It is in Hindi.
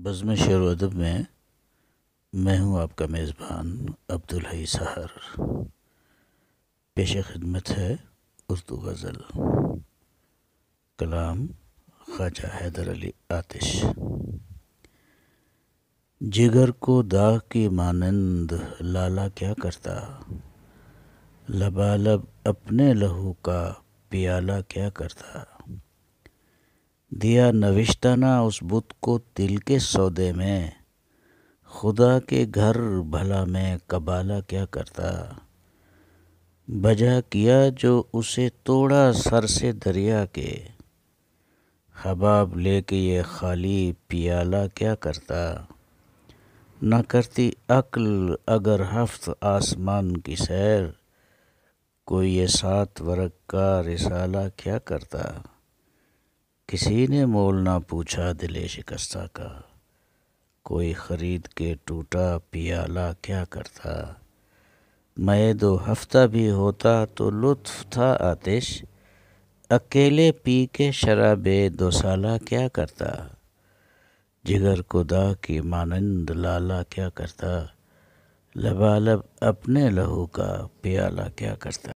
बज़म शेर अदब में मैं हूँ आपका मेज़बान अब्दुल हई सहर पेश खिदमत है उर्दू गज़ल कलाम ख्वाजा हैदर अली आतिश जिगर को दाग के मानंद लाला क्या करता लबालब अपने लहू का प्याला क्या करता दिया नविश्ताना उस बुत को तिल के सौदे में खुदा के घर भला में कबाला क्या करता बजा किया जो उसे तोड़ा सर से दरिया के हबाब लेके ये खाली पियाला क्या करता न करती अक्ल अगर हफ्त आसमान की सैर कोई ये सात वर्ग का रिसाला क्या करता किसी ने मोल ना पूछा दिले शिकस्ता का कोई ख़रीद के टूटा पियाला क्या करता मैं दो हफ्ता भी होता तो लुत्फ था आतिश अकेले पी के शराबे दो साला क्या करता जिगर खुदा की मानंद लाला क्या करता लबालब अपने लहू का प्याला क्या करता